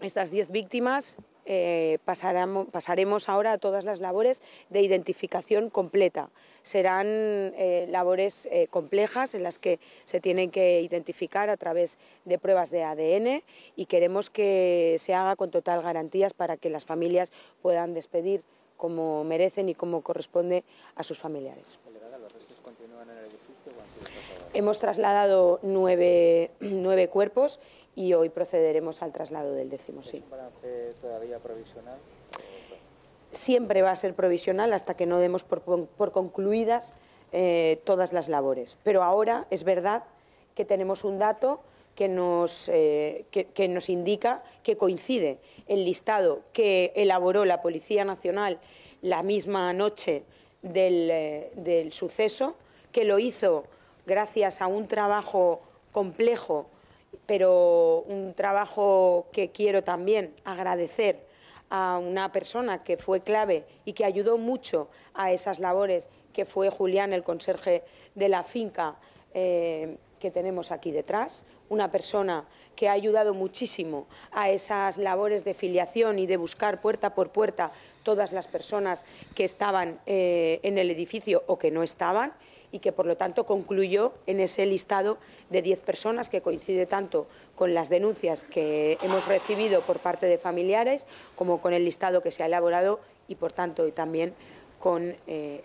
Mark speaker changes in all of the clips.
Speaker 1: Estas 10 víctimas eh, pasaremos ahora a todas las labores de identificación completa. Serán eh, labores eh, complejas en las que se tienen que identificar a través de pruebas de ADN y queremos que se haga con total garantías para que las familias puedan despedir como merecen y como corresponde a sus familiares. Hemos trasladado nueve cuerpos y hoy procederemos al traslado del décimo, sí. Siempre va a ser provisional hasta que no demos por, concluidas eh, todas las labores. Pero ahora es verdad que tenemos un dato que nos, eh, nos indica que coincide el listado que elaboró la Policía Nacional la misma noche del, eh, del suceso, que lo hizo gracias a un trabajo complejo pero un trabajo que quiero también agradecer a una persona que fue clave y que ayudó mucho a esas labores, que fue Julián, el conserje de la finca eh, que tenemos aquí detrás, una persona que ha ayudado muchísimo a esas labores de filiación y de buscar puerta por puerta todas las personas que estaban eh, en el edificio o que no estaban y que por lo tanto concluyó en ese listado de 10 personas que coincide tanto con las denuncias que hemos recibido por parte de familiares como con el listado que se ha elaborado y por tanto también con eh,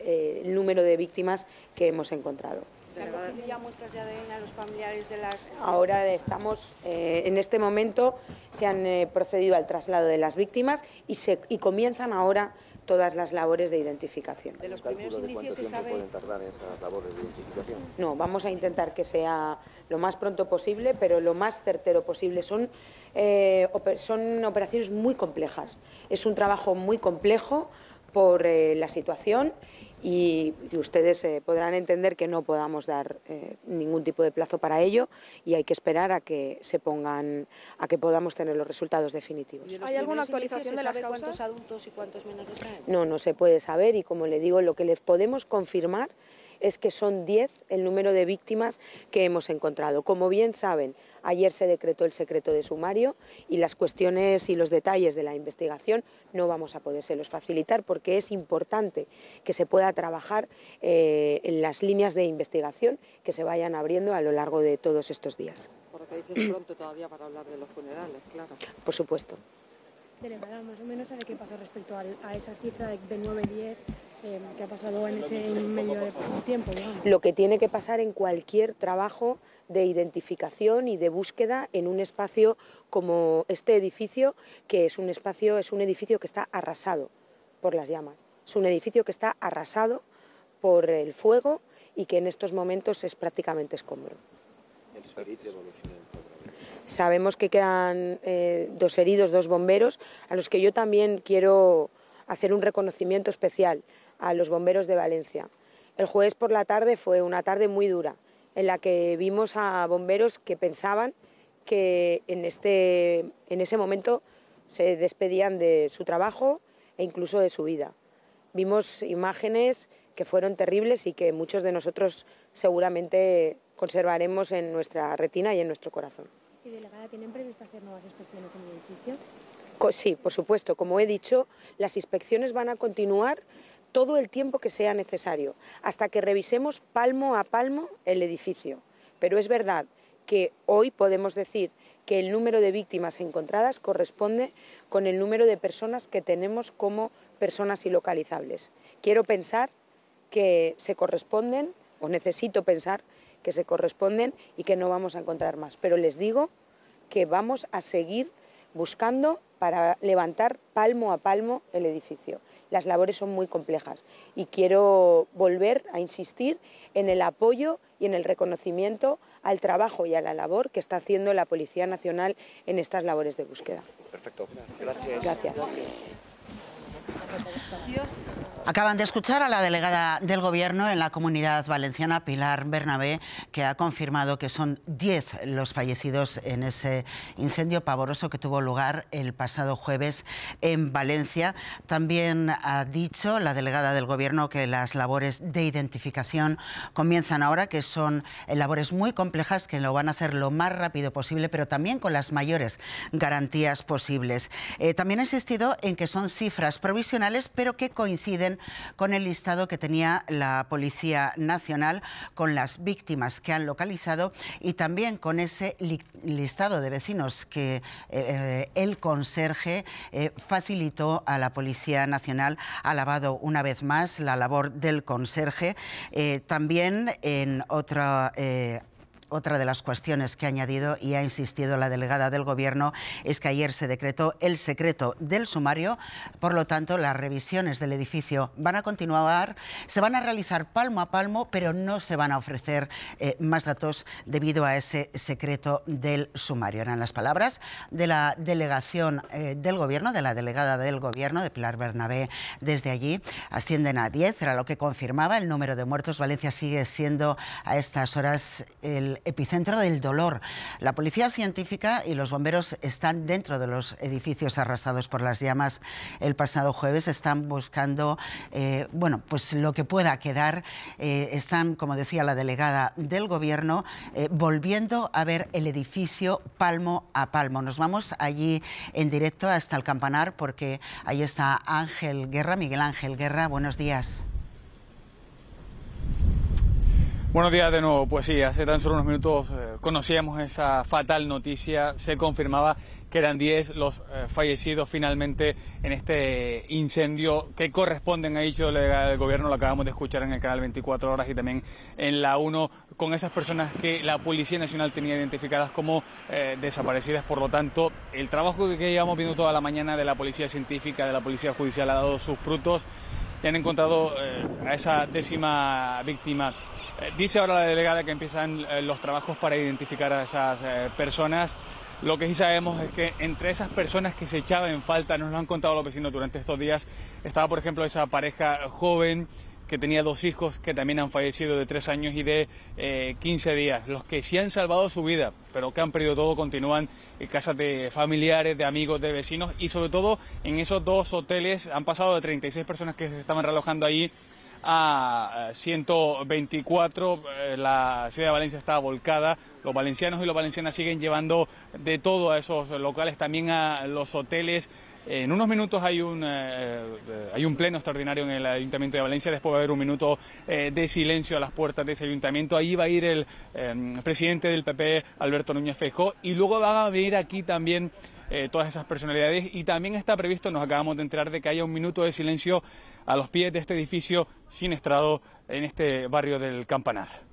Speaker 1: eh, el número de víctimas que hemos encontrado. ¿Se han cogido ya muestras de a los familiares de las...? Ahora estamos, eh, en este momento se han eh, procedido al traslado de las víctimas y, se, y comienzan ahora todas las labores de identificación. ¿De los primeros se pueden tardar estas labores de identificación? No, vamos a intentar que sea lo más pronto posible, pero lo más certero posible. Son, eh, son operaciones muy complejas. Es un trabajo muy complejo por la situación y, ustedes eh, podrán entender que no podamos dar eh, ningún tipo de plazo para ello y hay que esperar a que se pongan, a que podamos tener los resultados definitivos. ¿Hay alguna actualización de las cuántos
Speaker 2: adultos y cuántos menores hay?
Speaker 1: No, no se puede saber y como le digo, lo que les podemos confirmar es que son 10 el número de víctimas que hemos encontrado. Como bien saben, ayer se decretó el secreto de sumario y las cuestiones y los detalles de la investigación no vamos a podérselos facilitar porque es importante que se pueda trabajar eh, en las líneas de investigación que se vayan abriendo a lo largo de todos estos días. pronto todavía para hablar de los funerales, Por supuesto. más o menos sabe qué pasó respecto a, esa cifra de 9-10 eh, Lo que tiene que pasar en cualquier trabajo de identificación y de búsqueda en un espacio como este edificio, que es un espacio, es un edificio que está arrasado por las llamas. Es un edificio que está arrasado por el fuego y que en estos momentos es prácticamente escombro. Sabemos que quedan eh, dos heridos, dos bomberos, a los que yo también quiero hacer un reconocimiento especial a los bomberos de Valencia. El jueves por la tarde fue una tarde muy dura, en la que vimos a bomberos que pensaban que en, este, en ese momento se despedían de su trabajo e incluso de su vida. Vimos imágenes que fueron terribles y que muchos de nosotros seguramente conservaremos en nuestra retina y en nuestro corazón. ¿Y delegada, tienen previsto hacer nuevas inspecciones en el edificio? Sí, por supuesto. Como he dicho, las inspecciones van a continuar todo el tiempo que sea necesario, hasta que revisemos palmo a palmo el edificio. Pero es verdad que hoy podemos decir que el número de víctimas encontradas corresponde con el número de personas que tenemos como personas ilocalizables. Quiero pensar que se corresponden, o necesito pensar que se corresponden y que no vamos a encontrar más. Pero les digo que vamos a seguir buscando para levantar palmo a palmo el edificio. Las labores son muy complejas y quiero volver a insistir en el apoyo y en el reconocimiento al trabajo y a la labor que está haciendo la Policía Nacional en estas labores de búsqueda.
Speaker 2: Perfecto. Gracias. Acaban de escuchar a la delegada del Gobierno en la comunidad valenciana, Pilar Bernabé, que ha confirmado que son 10 los fallecidos en ese incendio pavoroso que tuvo lugar el pasado jueves en Valencia. También ha dicho la delegada del Gobierno que las labores de identificación comienzan ahora, que son labores muy complejas que lo van a hacer lo más rápido posible, pero también con las mayores garantías posibles. Eh, también ha insistido en que son cifras provisionales pero que coinciden con el listado que tenía la Policía Nacional con las víctimas que han localizado y también con ese listado de vecinos que eh, el conserje eh, facilitó a la Policía Nacional, alabado una vez más la labor del conserje. Eh, también en otra otra de las cuestiones que ha añadido y ha insistido la delegada del Gobierno es que ayer se decretó el secreto del sumario, por lo tanto las revisiones del edificio van a continuar, se van a realizar palmo a palmo, pero no se van a ofrecer eh, más datos debido a ese secreto del sumario. Eran las palabras de la delegación eh, del Gobierno, de la delegada del Gobierno, de Pilar Bernabé, desde allí. Ascienden a 10, era lo que confirmaba el número de muertos. Valencia sigue siendo a estas horas el epicentro del dolor. La policía científica y los bomberos están dentro de los edificios arrasados por las llamas el pasado jueves. Están buscando, eh, bueno, pues lo que pueda quedar. Eh, están, como decía la delegada del gobierno, eh, volviendo a ver el edificio palmo a palmo. Nos vamos allí en directo hasta el campanar porque ahí está Ángel Guerra, Miguel Ángel Guerra. Buenos días.
Speaker 3: Buenos días de nuevo. Pues sí, hace tan solo unos minutos eh, conocíamos esa fatal noticia. Se confirmaba que eran 10 los eh, fallecidos finalmente en este incendio que corresponden ha dicho del gobierno. Lo acabamos de escuchar en el canal 24 horas y también en la 1 con esas personas que la Policía Nacional tenía identificadas como eh, desaparecidas. Por lo tanto, el trabajo que llevamos viendo toda la mañana de la Policía Científica, de la Policía Judicial, ha dado sus frutos y han encontrado a esa décima víctima eh, dice ahora la delegada que empiezan eh, los trabajos para identificar a esas eh, personas. Lo que sí sabemos es que entre esas personas que se echaban en falta, nos lo han contado los vecinos durante estos días, estaba por ejemplo esa pareja joven que tenía dos hijos que también han fallecido de tres años y de 15 días. Los que sí han salvado su vida, pero que han perdido todo, continúan en casas de familiares, de amigos, de vecinos y sobre todo en esos dos hoteles han pasado de 36 personas que se estaban relojando allí a 124. Eh, eh, la ciudad de Valencia está volcada. Los valencianos y los valencianas siguen llevando de todo a esos locales, también a los hoteles. En unos minutos hay un, eh, hay un pleno extraordinario en el Ayuntamiento de Valencia, después va a haber un minuto de silencio a las puertas de ese ayuntamiento. Ahí va a ir el em, presidente del PP, Alberto Núñez Fejo, y luego van a venir aquí también eh, todas esas personalidades. Y también está previsto, nos acabamos de enterar, de que haya un minuto de silencio a los pies de este edificio sin estrado en este barrio del Campanar.